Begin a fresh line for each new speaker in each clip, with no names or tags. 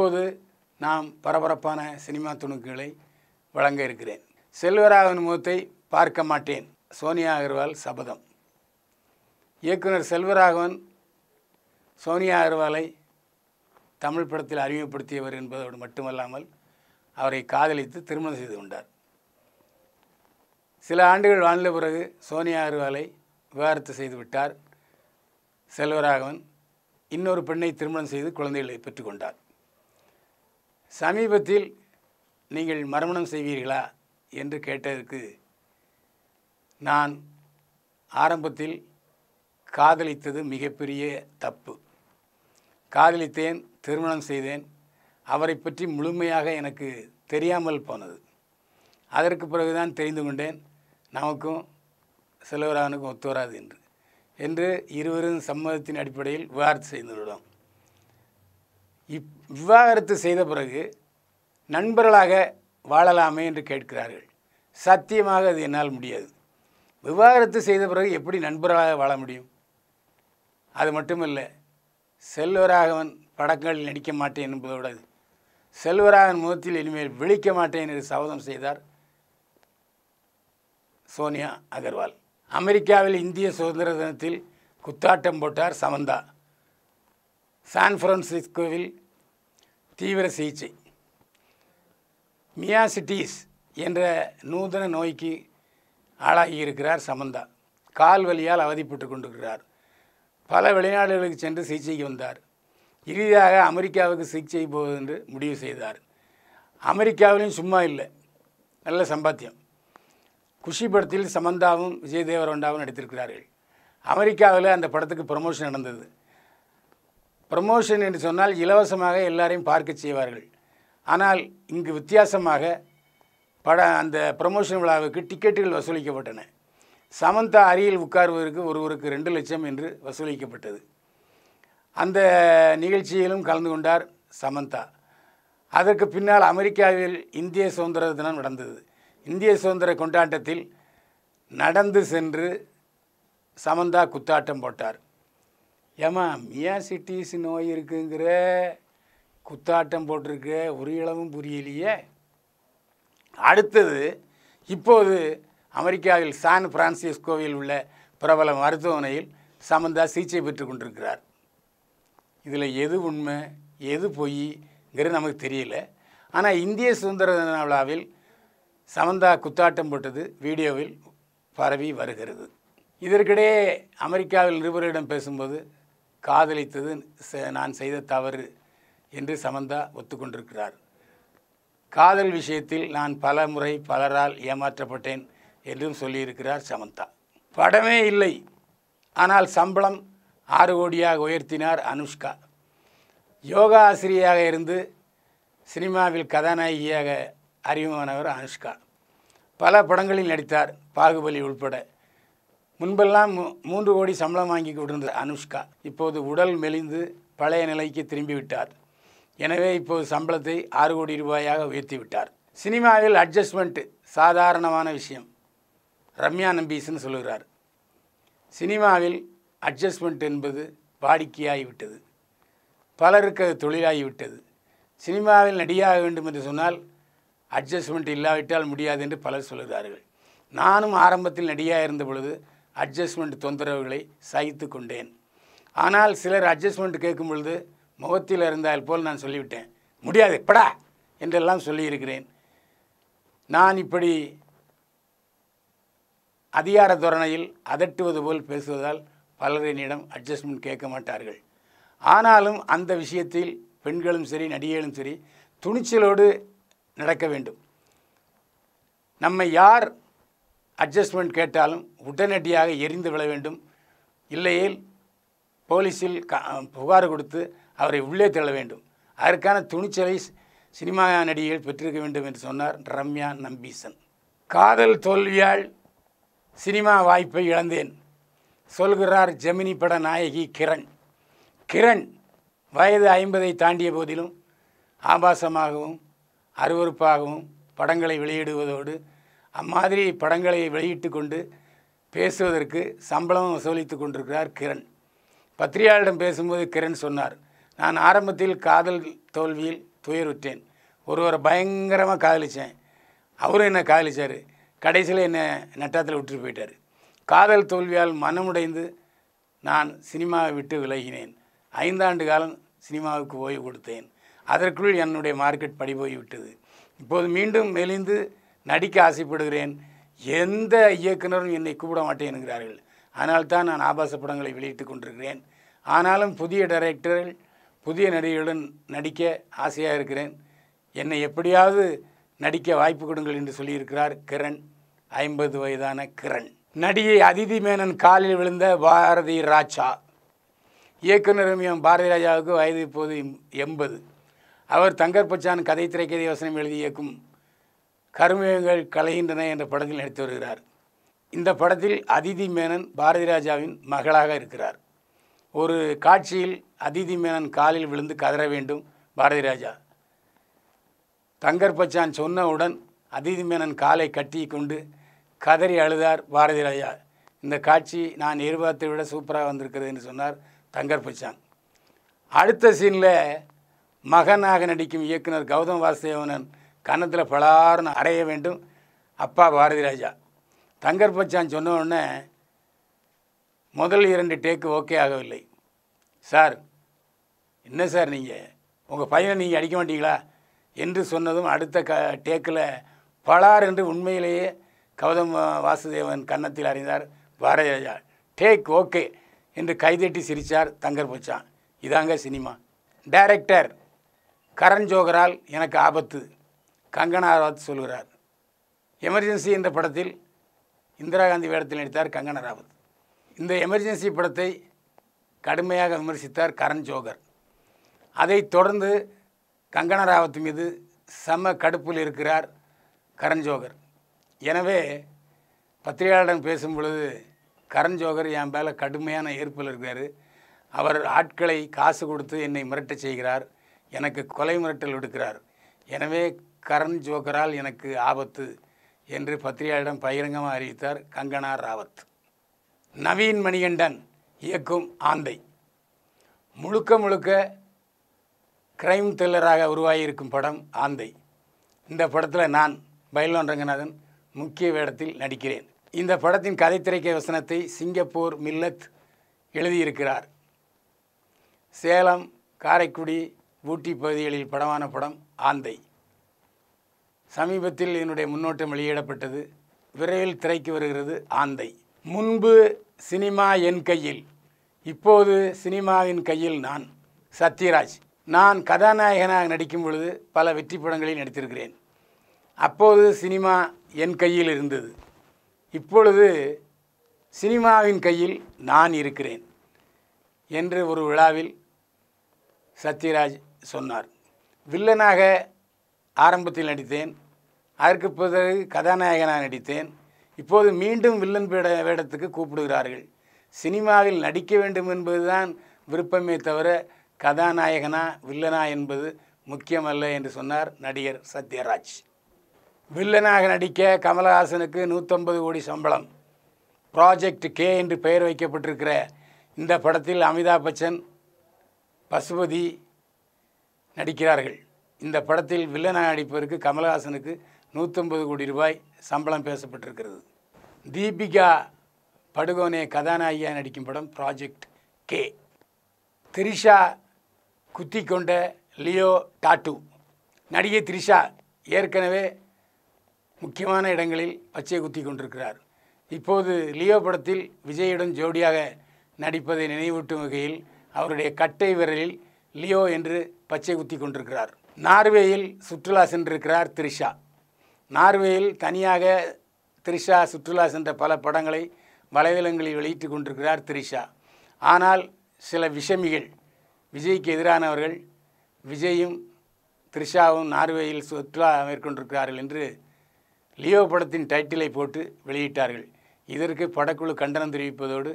இப்போது நாம் பரபரப்பான சினிமா துணுக்குகளை வழங்க இருக்கிறேன் செல்வராகவன் முகத்தை பார்க்க மாட்டேன் சோனியா அகர்வால் சபதம் இயக்குனர் செல்வராகவன் சோனியா அகர்வாலை தமிழ் படத்தில் அறிமுகப்படுத்தியவர் என்பதோடு மட்டுமல்லாமல் அவரை காதலித்து திருமணம் செய்து கொண்டார் சில ஆண்டுகள் வாழ்ந்த பிறகு சோனியா அகர்வாலை விவகாரத்து செய்துவிட்டார் செல்வராகவன் இன்னொரு பெண்ணை திருமணம் செய்து குழந்தைகளை பெற்றுக்கொண்டார் சமீபத்தில் நீங்கள் மறுமணம் செய்வீர்களா என்று கேட்டதற்கு நான் ஆரம்பத்தில் காதலித்தது மிகப்பெரிய தப்பு காதலித்தேன் திருமணம் செய்தேன் அவரை பற்றி முழுமையாக எனக்கு தெரியாமல் போனது அதற்கு பிறகுதான் தெரிந்து கொண்டேன் நமக்கும் செலவரானுக்கும் ஒத்து வராது என்று என்று இருவரும் சம்மதத்தின் அடிப்படையில் விவாதம் செய்துள்ளோம் இப் விவாகரத்து செய்த பிறகு நண்பர்களாக வாழலாமே என்று கேட்கிறார்கள் சத்தியமாக அது என்னால் முடியாது விவாகரத்து செய்த பிறகு எப்படி நண்பர்களாக வாழ முடியும் அது மட்டும் இல்லை செல்வராகவன் படங்களில் நடிக்க மாட்டேன் என்பதோடு செல்வராகவன் முகத்தில் இனிமேல் விழிக்க மாட்டேன் என்று சபதம் செய்தார் சோனியா அகர்வால் அமெரிக்காவில் இந்திய சுதந்திர தினத்தில் குத்தாட்டம் போட்டார் சமந்தா சான் பிரான்சிஸ்கோவில் தீவிர சிகிச்சை மியாசிட்டிஸ் என்ற நூதன நோய்க்கு ஆளாகி இருக்கிறார் சமந்தா கால் வலியால் அவதிப்பட்டு கொண்டிருக்கிறார் பல வெளிநாடுகளுக்கு சென்று சிகிச்சைக்கு வந்தார் இறுதியாக அமெரிக்காவுக்கு சிகிச்சை போவது என்று முடிவு செய்தார் அமெரிக்காவிலும் சும்மா இல்லை நல்ல சம்பாத்தியம் குஷி படத்தில் சமந்தாவும் விஜய் தேவரொண்டாவும் நடித்திருக்கிறார்கள் அமெரிக்காவில் அந்த படத்துக்கு ப்ரமோஷன் நடந்தது ப்ரமோஷன் என்று சொன்னால் இலவசமாக எல்லாரையும் பார்க்க செய்வார்கள் ஆனால் இங்கு வித்தியாசமாக பட அந்த ப்ரமோஷன் விழாவுக்கு டிக்கெட்டுகள் வசூலிக்கப்பட்டன சமந்தா அருகில் உட்காருவதற்கு ஒருவருக்கு ரெண்டு லட்சம் என்று வசூலிக்கப்பட்டது அந்த நிகழ்ச்சியிலும் கலந்து கொண்டார் சமந்தா அதற்கு பின்னால் அமெரிக்காவில் இந்திய சுதந்திர தினம் நடந்தது இந்திய சுதந்திர கொண்டாட்டத்தில் நடந்து சென்று சமந்தா குத்தாட்டம் போட்டார் ஏமா மியாசிட்டிஸ் நோய் இருக்குங்கிற குத்தாட்டம் போட்டிருக்க ஒரு இளவும் புரியலையே அடுத்தது இப்போது அமெரிக்காவில் சான் பிரான்சிஸ்கோவில் உள்ள பிரபல மருத்துவமனையில் சமந்தா சிகிச்சை பெற்று கொண்டிருக்கிறார் இதில் எது உண்மை எது பொய்ங்கிறது நமக்கு தெரியல ஆனால் இந்திய சுதந்திர தின விழாவில் சமந்தா குத்தாட்டம் போட்டது வீடியோவில் பரவி வருகிறது இதற்கிடையே அமெரிக்காவில் நிருபர்களிடம் பேசும்போது காதலித்தது நான் செய்த தவறு என்று சமந்தா ஒத்துக்கொண்டிருக்கிறார் காதல் விஷயத்தில் நான் பல முறை பலரால் ஏமாற்றப்பட்டேன் என்றும் சொல்லியிருக்கிறார் சமந்தா படமே இல்லை ஆனால் சம்பளம் ஆறு கோடியாக உயர்த்தினார் அனுஷ்கா யோகா ஆசிரியராக இருந்து சினிமாவில் கதாநாயகியாக அறிமுகமானவர் அனுஷ்கா பல படங்களில் நடித்தார் பாகுபலி உள்பட முன்பெல்லாம் மூன்று கோடி சம்பளம் வாங்கி கொண்டிருந்த அனுஷ்கா இப்போது உடல் மெலிந்து பழைய நிலைக்கு திரும்பிவிட்டார் எனவே இப்போது சம்பளத்தை ஆறு கோடி ரூபாயாக உயர்த்தி விட்டார் சினிமாவில் அட்ஜஸ்ட்மெண்ட்டு சாதாரணமான விஷயம் ரம்யா நம்பீஸ்ன்னு சொல்லுகிறார் சினிமாவில் அட்ஜஸ்ட்மெண்ட் என்பது வாடிக்கையாகிவிட்டது பலருக்கு அது தொழிலாகிவிட்டது சினிமாவில் நடிகாக வேண்டும் என்று சொன்னால் அட்ஜஸ்ட்மெண்ட் இல்லாவிட்டால் முடியாது என்று பலர் சொல்கிறார்கள் நானும் ஆரம்பத்தில் நடிகாக இருந்த பொழுது அட்ஜஸ்ட்மெண்ட் தொந்தரவுகளை சகித்து கொண்டேன் ஆனால் சிலர் அட்ஜஸ்ட்மெண்ட் கேட்கும் பொழுது முகத்தில் இருந்தால் போல் நான் சொல்லிவிட்டேன் முடியாது படா என்றெல்லாம் சொல்லியிருக்கிறேன் நான் இப்படி அதிகார தோரணையில் அதட்டுவது போல் பேசுவதால் பலர் என்னிடம் அட்ஜஸ்ட்மெண்ட் கேட்க மாட்டார்கள் ஆனாலும் அந்த விஷயத்தில் பெண்களும் சரி நடிகைகளும் சரி துணிச்சலோடு நடக்க வேண்டும் நம்மை யார் அட்ஜஸ்ட்மெண்ட் கேட்டாலும் உடனடியாக எரிந்து விட வேண்டும் இல்லையில் போலீஸில் புகார் கொடுத்து அவரை உள்ளே தள்ள வேண்டும் அதற்கான துணிச்சலை சினிமா நடிகைகள் பெற்றிருக்க வேண்டும் என்று சொன்னார் ரம்யா நம்பீசன் காதல் தோல்வியால் சினிமா வாய்ப்பை இழந்தேன் சொல்கிறார் ஜெமினி பட நாயகி கிரண் கிரண் வயது ஐம்பதை தாண்டிய போதிலும் ஆபாசமாகவும் அருவறுப்பாகவும் படங்களை வெளியிடுவதோடு அம்மாதிரி படங்களை வெளியிட்டு கொண்டு பேசுவதற்கு சம்பளம் வசூலித்து கொண்டிருக்கிறார் கிரண் பத்திரிகையாளரிடம் பேசும்போது கிரண் சொன்னார் நான் ஆரம்பத்தில் காதல் தோல்வியில் துயருற்றேன் ஒருவரை பயங்கரமாக காதலித்தேன் அவரும் என்னை காதலிச்சார் கடைசியில் என்னை நட்டாத்தில் விட்டுட்டு போயிட்டார் காதல் தோல்வியால் மனமுடைந்து நான் சினிமாவை விட்டு விலகினேன் ஐந்தாண்டு காலம் சினிமாவுக்கு ஓய்வு கொடுத்தேன் அதற்குள் என்னுடைய மார்க்கெட் படிபோய் விட்டது இப்போது மீண்டும் மெலிந்து நடிக்க ஆசைப்படுகிறேன் எந்த இயக்குனரும் என்னை கூப்பிட மாட்டேன் என்கிறார்கள் ஆனால் தான் நான் ஆபாச படங்களை வெளியிட்டு கொண்டிருக்கிறேன் ஆனாலும் புதிய டைரக்டர்கள் புதிய நடிகர்களுடன் நடிக்க ஆசையாக இருக்கிறேன் என்னை எப்படியாவது நடிக்க வாய்ப்பு கொடுங்கள் என்று சொல்லியிருக்கிறார் கிரண் ஐம்பது வயதான கிரண் நடிகை அதிதி மேனன் காலில் விழுந்த பாரதி ராஜா இயக்குநர் எம் பாரதி ராஜாவுக்கு வயது இப்போது எண்பது அவர் தங்கர் பச்சான் கதை திரைக்கதை வசனம் எழுதி இயக்கும் கருமேகங்கள் கலைகின்றன என்ற படத்தில் நடித்து வருகிறார் இந்த படத்தில் அதிதி மேனன் பாரதி ராஜாவின் மகளாக இருக்கிறார் ஒரு காட்சியில் அதிதி மேனன் காலில் விழுந்து கதற வேண்டும் பாரதி ராஜா தங்கர்பச்சான் சொன்னவுடன் அதிதி மேனன் காலை கட்டி கொண்டு கதறி அழுதார் பாரதி ராஜா இந்த காட்சி நான் எதிர்பார்த்தை விட சூப்பராக வந்திருக்கிறது என்று சொன்னார் தங்கர்பச்சான் அடுத்த சீனில் மகனாக நடிக்கும் இயக்குனர் கௌதம் வாசுதேவனன் கன்னத்தில் பலார்னு அறைய வேண்டும் அப்பா பாரதி ராஜா தங்கர் பச்சான் சொன்ன உடனே முதல் இரண்டு டேக்கு ஓகே ஆகவில்லை சார் என்ன சார் நீங்கள் உங்கள் பையனை நீங்கள் அடிக்க மாட்டீங்களா என்று சொன்னதும் அடுத்த க டேக்கில் பலார் என்று உண்மையிலேயே கௌதம் வாசுதேவன் கன்னத்தில் அறிந்தார் பாரதி ராஜா டேக் ஓகே என்று கைதட்டி சிரித்தார் தங்கர் பச்சான் இதாங்க சினிமா டைரக்டர் கரண் ஜோகரால் எனக்கு ஆபத்து கங்கனா ராவத் சொல்கிறார் எமர்ஜென்சி என்ற படத்தில் இந்திரா காந்தி வேடத்தில் நடித்தார் கங்கனா ராவத் இந்த எமர்ஜென்சி படத்தை கடுமையாக விமர்சித்தார் கரண் ஜோகர் அதைத் தொடர்ந்து கங்கனா ராவத் மீது சம கடுப்பில் இருக்கிறார் கரண் ஜோகர் எனவே பத்திரிகையாளரிடம் பேசும் பொழுது கரண் ஜோகர் என் மேலே கடுமையான ஏற்பில் இருக்கிறார் அவர் ஆட்களை காசு கொடுத்து என்னை மிரட்டச் செய்கிறார் எனக்கு கொலை மிரட்டல் விடுக்கிறார் எனவே கரண் ஜோக்கரால் எனக்கு ஆபத்து என்று பத்திரிகையாளரிடம் பகிரங்கமாக அறிவித்தார் கங்கனா ராவத் நவீன் மணிகண்டன் இயக்கும் ஆந்தை முழுக்க முழுக்க கிரைம் த்ரில்லராக உருவாகியிருக்கும் படம் ஆந்தை இந்த படத்தில் நான் பைலோன் ரங்கநாதன் முக்கிய வேடத்தில் நடிக்கிறேன் இந்த படத்தின் கதைத்திரைக்க வசனத்தை சிங்கப்பூர் மில்லத் எழுதியிருக்கிறார் சேலம் காரைக்குடி ஊட்டி பகுதிகளில் படமான படம் ஆந்தை சமீபத்தில் என்னுடைய முன்னோட்டம் வெளியிடப்பட்டது விரைவில் திரைக்கு வருகிறது ஆந்தை முன்பு சினிமா என் கையில் இப்போது சினிமாவின் கையில் நான் சத்யராஜ் நான் கதாநாயகனாக நடிக்கும் பொழுது பல வெற்றி படங்களில் நடித்திருக்கிறேன் அப்போது சினிமா என் கையில் இருந்தது இப்பொழுது சினிமாவின் கையில் நான் இருக்கிறேன் என்று ஒரு விழாவில் சத்யராஜ் சொன்னார் வில்லனாக ஆரம்பத்தில் நடித்தேன் அதற்கு பிறகு கதாநாயகனாக நடித்தேன் இப்போது மீண்டும் வில்லன் பேட வேடத்துக்கு கூப்பிடுகிறார்கள் சினிமாவில் நடிக்க வேண்டும் என்பதுதான் விருப்பமே தவிர கதாநாயகனா வில்லனா என்பது முக்கியமல்ல என்று சொன்னார் நடிகர் சத்யராஜ் வில்லனாக நடிக்க கமலஹாசனுக்கு நூற்றம்பது கோடி சம்பளம் ப்ராஜெக்ட் கே என்று பெயர் வைக்கப்பட்டிருக்கிற இந்த படத்தில் அமிதாப் பச்சன் பசுபதி நடிக்கிறார்கள் இந்த படத்தில் வில்லனாக நடிப்பதற்கு கமல்ஹாசனுக்கு நூற்றம்பது கோடி ரூபாய் சம்பளம் பேசப்பட்டிருக்கிறது தீபிகா படுகோனே கதாநாயகியாக நடிக்கும் படம் ப்ராஜெக்ட் கே த்ரிஷா குத்தி கொண்ட லியோ டாட்டு நடிகை த்ரிஷா ஏற்கனவே முக்கியமான இடங்களில் பச்சை குத்தி கொண்டிருக்கிறார் இப்போது லியோ படத்தில் விஜயுடன் ஜோடியாக நடிப்பதை நினைவூட்டும் வகையில் அவருடைய கட்டை விரலில் லியோ என்று பச்சை குத்தி கொண்டிருக்கிறார் நார்வேயில் சுற்றுலா சென்றிருக்கிறார் த்ரிஷா நார்வேயில் தனியாக த்ரிஷா சுற்றுலா சென்ற பல படங்களை வலைதளங்களில் வெளியிட்டு கொண்டிருக்கிறார் த்ரிஷா ஆனால் சில விஷமிகள் விஜய்க்கு எதிரானவர்கள் விஜயும் த்ரிஷாவும் நார்வேயில் சுற்றுலா மேற்கொண்டிருக்கிறார்கள் என்று லியோ படத்தின் டைட்டிலை போட்டு வெளியிட்டார்கள் இதற்கு படக்குழு கண்டனம் தெரிவிப்பதோடு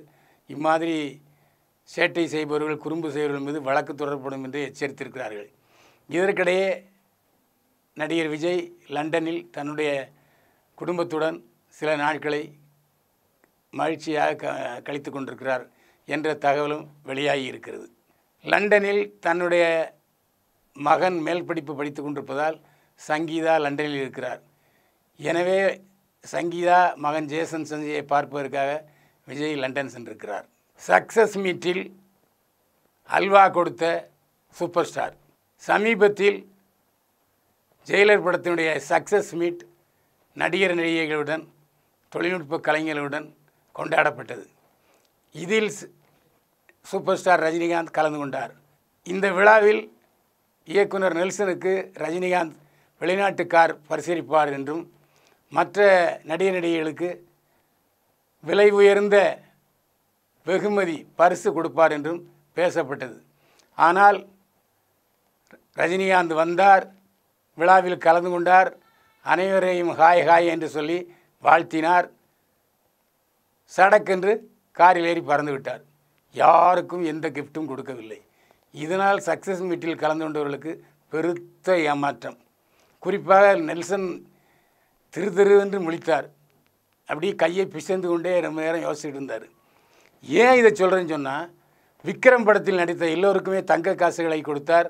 இம்மாதிரி சேட்டை செய்பவர்கள் குறும்பு செய்பவர்கள் மீது வழக்கு தொடரப்படும் என்று எச்சரித்திருக்கிறார்கள் இதற்கிடையே நடிகர் விஜய் லண்டனில் தன்னுடைய குடும்பத்துடன் சில நாட்களை மகிழ்ச்சியாக க கழித்து கொண்டிருக்கிறார் என்ற தகவலும் வெளியாகி இருக்கிறது லண்டனில் தன்னுடைய மகன் மேல் படிப்பு படித்து கொண்டிருப்பதால் சங்கீதா லண்டனில் இருக்கிறார் எனவே சங்கீதா மகன் ஜேசன் சஞ்சயை பார்ப்பதற்காக விஜய் லண்டன் சென்றிருக்கிறார் சக்சஸ் மீட்டில் அல்வா கொடுத்த சூப்பர் ஸ்டார் சமீபத்தில் ஜெயிலர் படத்தினுடைய சக்சஸ் மீட் நடிகர் நடிகைகளுடன் தொழில்நுட்ப கலைஞர்களுடன் கொண்டாடப்பட்டது இதில் சூப்பர் ஸ்டார் ரஜினிகாந்த் கலந்து கொண்டார் இந்த விழாவில் இயக்குனர் நெல்சனுக்கு ரஜினிகாந்த் வெளிநாட்டுக்கார் பரிசீலிப்பார் என்றும் மற்ற நடிகர் நடிகைகளுக்கு விலை உயர்ந்த வெகுமதி பரிசு கொடுப்பார் என்றும் பேசப்பட்டது ஆனால் ரஜினிகாந்த் வந்தார் விழாவில் கலந்து கொண்டார் அனைவரையும் ஹாய் ஹாய் என்று சொல்லி வாழ்த்தினார் சடக்கென்று காரில் ஏறி பறந்து விட்டார் யாருக்கும் எந்த கிஃப்ட்டும் கொடுக்கவில்லை இதனால் சக்ஸஸ் மீட்டில் கலந்து கொண்டவர்களுக்கு பெருத்த ஏமாற்றம் குறிப்பாக நெல்சன் திரு திரு என்று முழித்தார் அப்படியே கையை பிசைந்து கொண்டே ரொம்ப நேரம் யோசிச்சுட்டு இருந்தார் ஏன் இதை சொல்கிறேன்னு சொன்னால் விக்ரம் படத்தில் நடித்த எல்லோருக்குமே தங்க காசுகளை கொடுத்தார்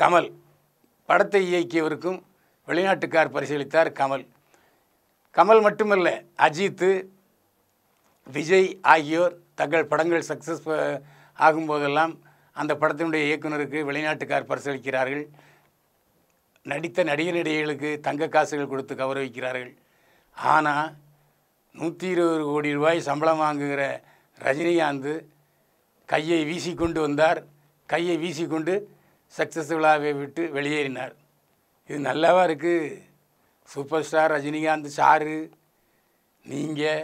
கமல் படத்தை இயக்கியவருக்கும் வெளிநாட்டுக்கார் பரிசீலித்தார் கமல் கமல் மட்டுமல்ல அஜித்து விஜய் ஆகியோர் தங்கள் படங்கள் சக்ஸஸ் ஆகும்போதெல்லாம் அந்த படத்தினுடைய இயக்குநருக்கு வெளிநாட்டுக்கார் பரிசளிக்கிறார்கள் நடித்த நடிகர் நடிகைகளுக்கு தங்க காசுகள் கொடுத்து கௌரவிக்கிறார்கள் ஆனால் நூற்றி இருபது கோடி ரூபாய் சம்பளம் வாங்குகிற ரஜினிகாந்த் கையை வீசிக்கொண்டு வந்தார் கையை வீசிக்கொண்டு சக்ஸஸ்ஃபுல்லாகவே விட்டு வெளியேறினார் இது நல்லாவா இருக்குது சூப்பர் ஸ்டார் ரஜினிகாந்த் சாரு நீங்கள்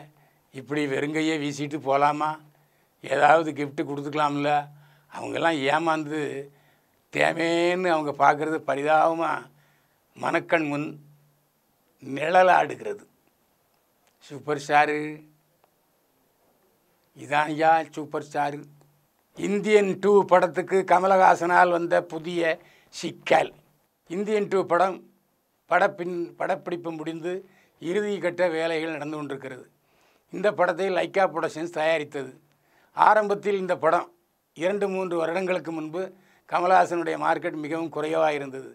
இப்படி வெறுங்கையே வீசிட்டு போகலாமா ஏதாவது கிஃப்ட்டு கொடுத்துக்கலாம்ல அவங்கெல்லாம் ஏமாந்து தேமேன்னு அவங்க பார்க்குறது பரிதாபமாக மனக்கண் முன் நிழலாடுகிறது சூப்பர் ஸ்டாரு இதான் யா சூப்பர் ஸ்டாரு இந்தியன் டூ படத்துக்கு கமலஹாசனால் வந்த புதிய சிக்கல் இந்தியன் டூ படம் படப்பின் படப்பிடிப்பு முடிந்து இறுதி கட்ட வேலைகள் நடந்து கொண்டிருக்கிறது இந்த படத்தை லைக்கா புரொடக்ஷன்ஸ் தயாரித்தது ஆரம்பத்தில் இந்த படம் இரண்டு மூன்று வருடங்களுக்கு முன்பு கமல்ஹாசனுடைய மார்க்கெட் மிகவும் குறைவாக இருந்தது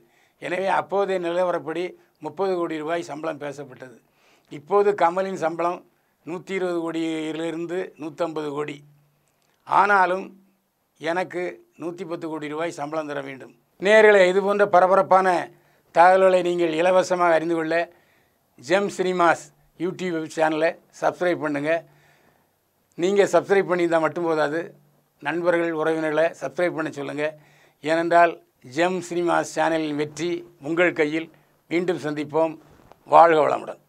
எனவே அப்போதைய நிலவரப்படி முப்பது கோடி ரூபாய் சம்பளம் பேசப்பட்டது இப்போது கமலின் சம்பளம் நூற்றி இருபது கோடியிலிருந்து நூற்றம்பது கோடி ஆனாலும் எனக்கு நூற்றி பத்து கோடி ரூபாய் சம்பளம் தர வேண்டும் நேர்களை இது போன்ற பரபரப்பான தகவல்களை நீங்கள் இலவசமாக அறிந்து கொள்ள ஜெம் சினிமாஸ் யூடியூப் சேனலை சப்ஸ்கிரைப் பண்ணுங்கள் நீங்கள் சப்ஸ்கிரைப் பண்ணியிருந்தால் மட்டும் போதாது நண்பர்கள் உறவினர்களை சப்ஸ்கிரைப் பண்ண சொல்லுங்கள் ஏனென்றால் ஜெம் சினிமாஸ் சேனலின் வெற்றி உங்கள் கையில் மீண்டும் சந்திப்போம் வாழ்க வளமுடன்